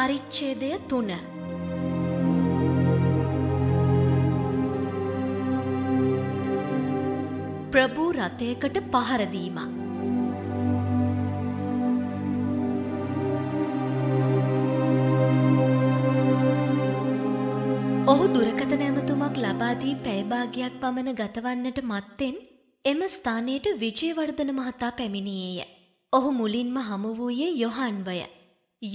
පරිච්ඡේදය 3 ප්‍රභු රතයකට පහර දීමක් ඔහු දුරකථන ඇමතුමක් ලබා දී පැය භාගයක් පමණ ගතවන්නට මත්තෙන් එම ස්ථානයට විජේවර්ධන මහතා පැමිණියේය. ඔහු මුලින්ම හමු වූයේ යොහන්වය.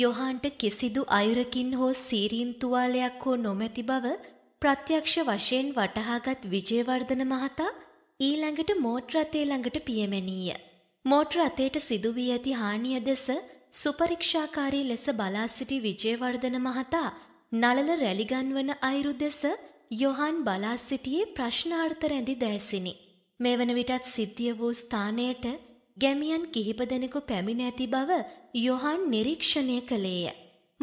යොහන්ට කිසිදු අයුරකින් හෝ සීරීම් තුවාලයක් හෝ නොමැති බව ප්‍රත්‍යක්ෂ වශයෙන් වටහාගත් විජේවර්ධන මහතා ඊළඟට මෝටර රථය ළඟට පියමැනීය. මෝටර රථයට සිදු වී ඇති හානිය දෙස සුපරීක්ෂාකාරී ලෙස බලා සිටි විජේවර්ධන මහතා නළල රැලිගන්වන අයුරු දෙස යොහන් බලා සිටියේ ප්‍රශ්නාර්ථ රැඳි දැසිනි. මේ වන විටත් සිද්ධිය වූ ස්ථානයට ගැමියන් කිහිප දෙනෙකු පැමිණ ඇති බව යොහන් නිරීක්ෂණය කළේය.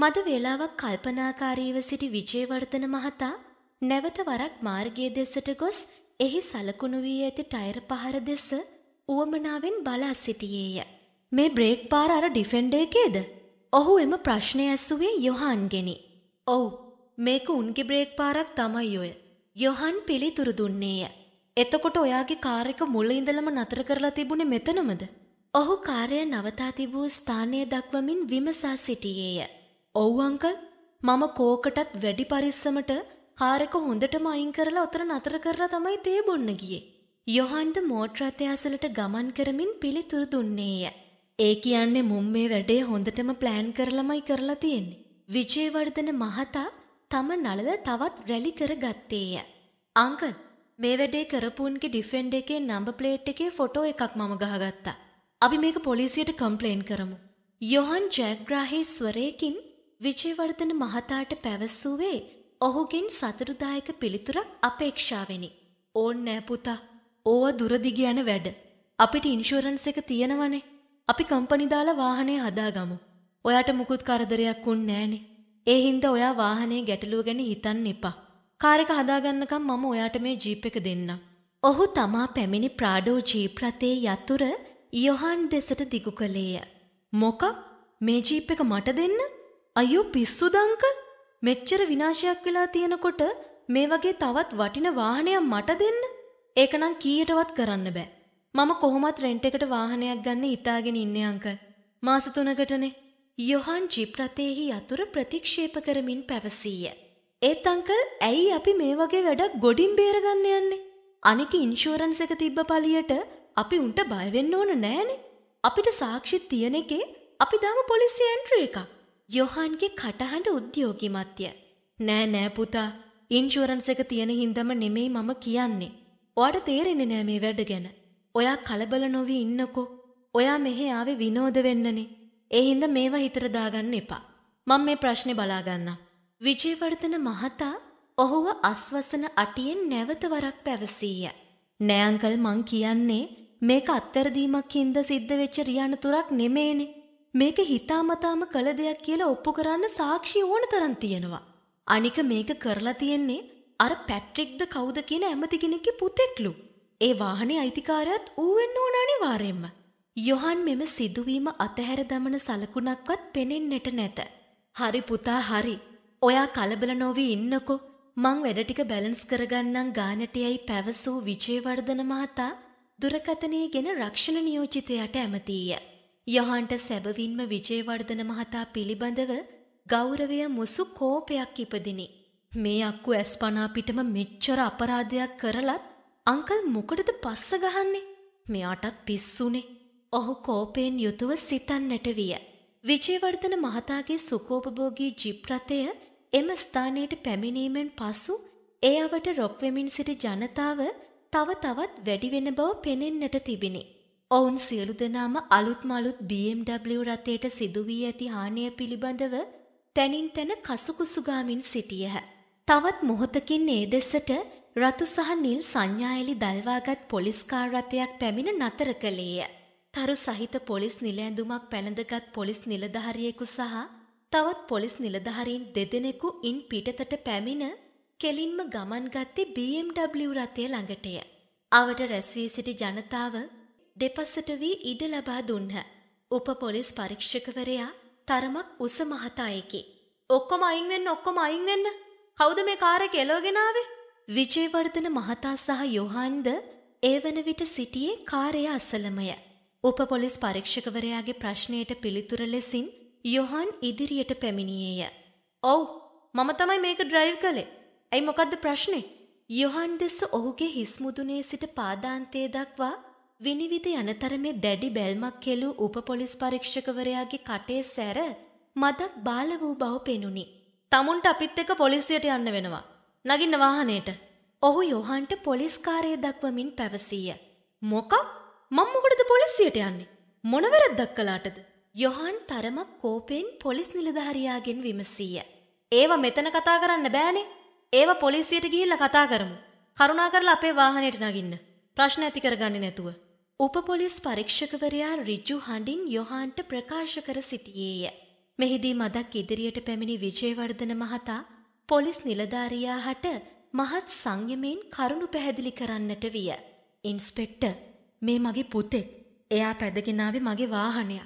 මද වේලාවක් කල්පනාකාරීව සිටි විජේවර්ධන මහතා නැවත වරක් මාර්ගයේ දෙසට ගොස් එහි සලකුණු වී ඇති ටයර් පහර දෙස උවමනාවෙන් බලා සිටියේය. මේ බ්‍රේක් පාර අර ඩිෆෙන්ඩ එකේද? ඔහු එම ප්‍රශ්නය ඇසුවේ යොහන්ගෙනි. "ඔව්, මේක උන්ගේ බ්‍රේක් පාරක් තමයි ඔය." යොහන් පිළිතුරු දුන්නේය. එතකොට ඔයාගේ කාර් එක මුල ඉඳලම නතර කරලා තිබුණේ මෙතනමද? ඔහු කාර්යය නවතා තිබූ ස්ථානය දක්වමින් විමසා සිටියේය. ඔව් අංකල් මම කෝකටත් වැඩි පරිස්සමට කාරක හොඳටම අයින් කරලා ඔතන නතර කරලා තමයි තේ බොන්න ගියේ. යොහන්ද මෝටර රථය අසලට ගමන් කරමින් පිළිතුරු දුන්නේය. ඒ කියන්නේ මුම් මේ වැඩේ හොඳටම ප්ලෑන් කරලමයි කරලා තියෙන්නේ. විජේවර්ධන මහතා තම නළල තවත් රැලි කරගත්තේය. අංකල් මේ වැඩේ කරපුන්ගේ ඩිෆෙන්ඩ් එකේ නම්බර් ප්ලේට් එකේ ෆොටෝ එකක් මම ගහගත්තා. අපි මේක පොලිසියට කම්ප්ලේන් කරමු. යොහන් ජයග්‍රාහී ස්වරයකින් විජයවර්ධන මහතාට පැවසුවේ ඔහුගෙන් සතුරුදායක පිළිතුරක් අපේක්ෂාවෙනි. ඕන් නෑ පුතා. ඕව දුරදිග යන වැඩ. අපිට ඉන්ෂුරන්ස් එක තියෙනවනේ. අපි කම්පනි දාලා වාහනේ හදාගමු. ඔයාට මුකුත් කරදරයක් උන් නෑනේ. ඒ හින්දා ඔයා වාහනේ ගැටලුව ගැන හිතන්න එපා. කාර් එක හදාගන්නකම් මම ඔයාට මේ ජීප් එක දෙන්නම්. ඔහු තමා පැමිණි ප්‍රාඩෝ ජීප් රථයේ යතුරු යොහන් දෙසට දිගු කළේය. මොකක් මේ ජීප් එක මට දෙන්න? අයියෝ පිස්සුද අංකල්? මෙච්චර විනාශයක් වෙලා තියෙනකොට මේ වගේ තවත් වටින වාහනයක් මට දෙන්න? ඒක නම් කීයටවත් කරන්න බෑ. මම කොහොමත් රෙන්ට් එකට වාහනයක් ගන්න හිතාගෙන ඉන්නේ අංකල්. මාස 3කටනේ. යොහන් ජීප් රථයේහි යතුරු ප්‍රතික්ෂේප කරමින් පැවසීය. ඒත් අංකල් ඇයි අපි මේ වගේ වැඩක් ගොඩින් බේරගන්න යන්නේ? අනික ඉන්ෂුරන්ස් එක තිබ්බ පළියට අපි උන්ට බයවෙන්න ඕන නෑනේ. අපිට සාක්ෂි තියෙන එකේ අපි දාම පොලිසි ඇන්ට්‍රි එකක්. යොහන්ගේ කටහඬ උද්‍යෝගිමත්ය. නෑ නෑ පුතා, ඉන්ෂුරන්ස් එක තියෙන හින්දම නෙමෙයි මම කියන්නේ. ඔයාට තේරෙන්නේ නෑ මේ වැඩ ගැන. ඔයා කලබල නොවී ඉන්නකෝ. ඔයා මෙහෙ ආවේ විනෝද වෙන්නනේ. ඒ හින්දා මේවා හිතට දාගන්න එපා. මම මේ ප්‍රශ්නේ බලාගන්නම්. විජේවර්ධන මහතා ඔහුව අස්වසන අටියෙන් නැවත වරක් පැවසීය. නෑ අංකල් මං කියන්නේ මේක අත්තරදීමක්ින්ද සිද්ධ වෙච්ච රියනතුරක් නෙමේනේ. මේක හිතාමතාම කළ දෙයක් කියලා ඔප්පු කරන්න සාක්ෂි ඕන තරම් තියෙනවා. අනික මේක කරලා තියෙන්නේ අර පැට්‍රික්ද කවුද කියන ඇමති කෙනෙක්ගේ පුතෙක්ලු. ඒ වාහනේ අයිතිකාරයත් ඌ වෙන්න ඕන අනිවාර්යෙන්ම. යොහන් මෙම සිදුවීම අතහැර දමන සලකුණක්වත් පෙනෙන්නට නැත. හරි පුතා හරි. ඔයා කලබල නොවී ඉන්නකෝ. මං වැඩ ටික බැලන්ස් කරගන්නම් ගානටයයි පැවසූ විජේවර්ධන මහතා දුරකථනය ගැන රක්ෂණ නියෝජිතයට ඇමතීය. යහන්ට සැබවින්ම විජයවර්ධන මහතා පිළිබඳව ගෞරවය මුසු කෝපයක් ඉපදිනි. මේ අක්කු ඇස්පනාපිටම මෙච්චර අපරාධයක් කරලත් අංකල් මොකටද පස්ස ගහන්නේ. මෙයාටත් පිස්සුනේ. ඔහු කෝපයෙන් යුතුව සිතන්නට විය. විජයවර්ධන මහතාගේ සුකෝපභෝගී ජිප්‍රතය එම ස්ථානයට පැමිණීමෙන් පසු ඒ අවට රොක්වෙමින් සිටි ජනතාව තව තවත් වැඩිවෙන බව පෙනෙන්නට තිබිණි. ඔවුන් සියලු දෙනාම අලුත්ම අලුත් BMW රථයට සිදුවී ඇති හානිය පිළිබඳව තැනින් තැන කසුකුසුගාමින් සිටියහ. තවත් මොහොතකින් ඒ දෙසට රතු සහ නිල් සංඥායලි දල්වාගත් පොලිස්කාර් රථයක් පැමිණ නතර කළේය. තරු සහිත පොලිස් නිලැඳුමක් පැළඳගත් පොලිස් නිලධහරියෙකු සහ තවත් පොලිස් නිලධහරින් දෙදෙනෙකු ඉන් පිටතට පැමිණ කෙලින්ම ගමන් ගත්තේ BMW රථය ළඟටය. අවට රැස්වී සිටි ජනතාව දෙපසට වී ඉඩ ලබා දුන්හ. උප පොලිස් පරීක්ෂකවරයා තරමක් උස මහතායකි. ඔක්කොම අයින් වෙන්න ඔක්කොම අයින් වෙන්න. කවුද මේ කාර් එක එලවගෙන ආවේ? විජේවර්ධන මහතා සහ යොහන්ද ඒ වන විට සිටියේ කාර්ය අසලමය. උප පොලිස් පරීක්ෂකවරයාගේ ප්‍රශ්නයට පිළිතුර ලෙසින් යොහන් ඉදිරියට පැමිණියේය. "ඔව්, මම තමයි මේක ඩ්‍රයිව් කළේ. ඇයි මොකක්ද ප්‍රශ්නේ? යොහන් දෙස ඔහුගේ හිස් මුදුනේ සිට පාදාන්තයේ දක්වා විනිවිද යන තරමේ දැඩි බැල්මක් කෙළූ උප පොලිස් පරීක්ෂකවරයාගේ කටේ සැර මදක් බාල වූ බව පෙනුනි. "තමුන්ට අපිත් එක්ක පොලිසියට යන්න වෙනවා. නගින්න වාහනේට." ඔහු යොහන්ට පොලිස් කාර්යය දක්වමින් පැවසීය. "මොකක්? මම මොකටද පොලිසියට යන්නේ? මොන වැරද්දක් කළාටද?" යොහන් තරමක් කෝපයෙන් පොලිස් නිලධාරියාගෙන් විමසීය. "ඒව මෙතන කතා කරන්න බෑනේ." ඒව පොලිසියට ගිහිල්ලා කතා කරමු. කරුණාකරලා අපේ වාහනයට නගින්න. ප්‍රශ්න ඇති කරගන්නේ නැතුව. උපපොලිස් පරීක්ෂකවරයා ඍජු හඬින් යොහන්ට ප්‍රකාශ කර සිටියේය. මෙහිදී මදක් ඉදිරියට පැමිණි විජේවර්ධන මහතා පොලිස් නිලධාරියා හට මහත් සංයමයෙන් කරුණු පැහැදිලි කරන්නට විය. ඉන්ස්පෙක්ටර් මේ මගේ පුතෙක්. එයා පැදගෙන මගේ වාහනය.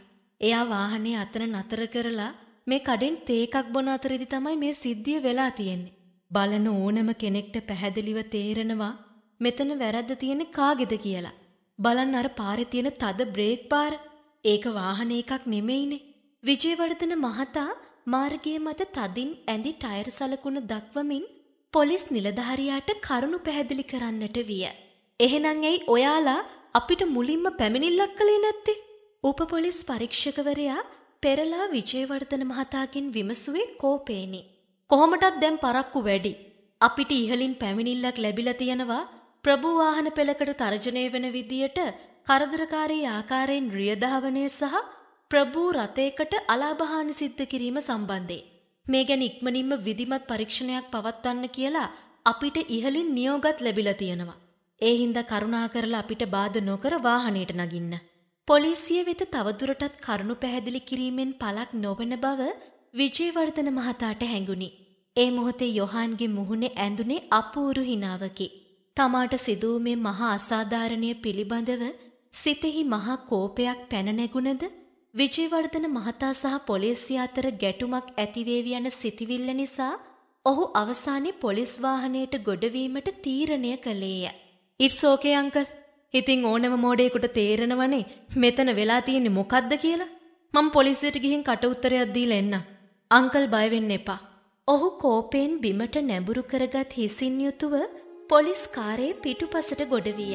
එයා වාහනේ අතන නතර කරලා මේ කඩෙන් තේ එකක් බොන අතරෙදි තමයි මේ සිද්ධිය වෙලා තියෙන්නේ. බලන ඕනම කෙනෙක්ට පැහැදිලිව තේරෙනවා මෙතන වැරද්ද තියෙන්නේ කාගෙද කියලා. බලන්න අර පාරේ තියෙන තද බ්‍රේක් බාර. ඒක වාහන එකක් නෙමෙයිනේ. විජේවර්ධන මහතා මාර්ගයේ මත තදින් ඇඳි ටයර් සලකුණු දක්වමින් පොලිස් නිලධාරියාට කරුණු පැහැදිලි කරන්නට විය. එහෙනම් ඇයි ඔයාලා අපිට මුලින්ම පැමිණිල්ලක් කළේ නැත්තේ? උප පොලිස් පරීක්ෂකවරයා පෙරලා විජේවර්ධන මහතාගෙන් විමසුවේ කෝපේනේ. කොහොමටත් දැම් පරක්කු වැඩි. අපිට ඉහලින් පැමිණිල්ලක් ලැබිලා තියෙනවා ප්‍රභූවාහන පෙළකට තර්ජනය වෙන විදියට කරදරකාරී ආකාරයෙන් රියධාවනය සහ ප්‍රභූ රථයකට අලාභහානි සිද්ධ කිරීම සම්බන්ධයෙන්. මේ ගැන ඉක්මනින්ම විධිමත් පරීක්ෂණයක් පවත්වන්න කියලා අපිට ඉහලින් නියෝගත් ලැබිලා තියෙනවා. ඒ හින්දා කරුණා කරලා අපිට බාධ නොකර වාහනයට නගින්න. පොලිසිය වෙත තවදුරටත් කරුණු පැහැදිලි කිරීමෙන් පළක් නොවන බව විජේවර්ධන මහතාට හැඟුණි. ඒ මොහොතේ යොහන්ගේ මුහුණේ ඇඳුනේ අපූරු හිනාවකි. තමාට සිදූ මේ මහා අසාධාරණය පිළිබඳව සිතෙහි මහා කෝපයක් පැන නැගුණද විජේවර්ධන මහතා සහ පොලිසිය අතර ගැටුමක් ඇතිවේවි යන සිතිවිල්ල නිසා ඔහු අවසානයේ පොලිස් වාහනයට ගොඩවීමට තීරණය කළේය. "It's okay uncle. ඉතින් ඕනම මෝඩයෙකුට තේරෙනවනේ මෙතන වෙලා තියෙන්නේ මොකද්ද කියලා." මම පොලිසියට ගිහින් කට උත්තරයක් දීලා එන්නම්. අංකල් බයවෙන්න එපා. ඔහු කෝපයෙන් බිමට නැඹුරු කරගත් හිසින් යුතුව පොලිස්කාරයේ පිටුපසට ගොඩ විය.